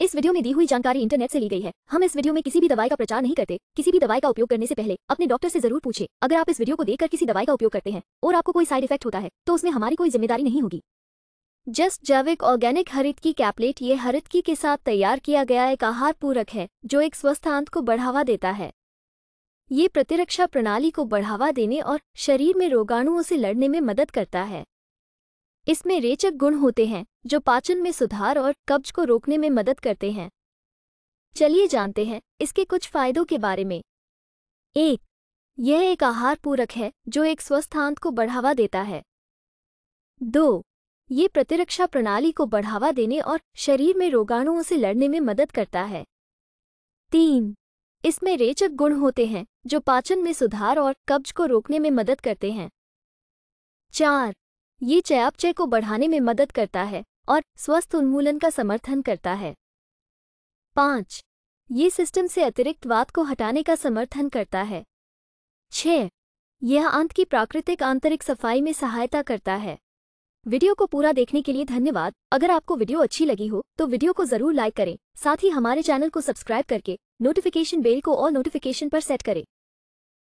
इस वीडियो में दी हुई जानकारी इंटरनेट से ली गई है हम इस वीडियो में किसी भी दवाई का प्रचार नहीं करते किसी भी दवाई का उपयोग करने से पहले अपने डॉक्टर से जरूर पूछे अगर आप इस वीडियो को देखकर किसी दवाई का उपयोग करते हैं और आपको कोई साइड इफेक्ट होता है तो उसमें हमारी कोई जिम्मेदारी नहीं होगी जस्ट जैविक ऑर्गेनिक हरित की कैपलेट ये हरित की के साथ तैयार किया गया एक आहार पूरक है जो एक स्वस्थ आंत को बढ़ावा देता है ये प्रतिरक्षा प्रणाली को बढ़ावा देने और शरीर में रोगाणुओं से लड़ने में मदद करता है इसमें रेचक गुण होते हैं जो पाचन में सुधार और कब्ज को रोकने में मदद करते हैं चलिए जानते हैं इसके कुछ फायदों के बारे में एक यह एक आहार पूरक है जो एक स्वस्थ आंत को बढ़ावा देता है दो ये प्रतिरक्षा प्रणाली को बढ़ावा देने और शरीर में रोगाणुओं से लड़ने में मदद करता है तीन इसमें रेचक गुण होते हैं जो पाचन में सुधार और कब्ज को रोकने में मदद करते हैं चार ये चयापचय को बढ़ाने में मदद करता है और स्वस्थ उन्मूलन का समर्थन करता है पाँच ये सिस्टम से अतिरिक्त वाद को हटाने का समर्थन करता है छ यह अंत की प्राकृतिक आंतरिक सफाई में सहायता करता है वीडियो को पूरा देखने के लिए धन्यवाद अगर आपको वीडियो अच्छी लगी हो तो वीडियो को जरूर लाइक करें साथ ही हमारे चैनल को सब्सक्राइब करके नोटिफिकेशन बेल को और नोटिफिकेशन पर सेट करें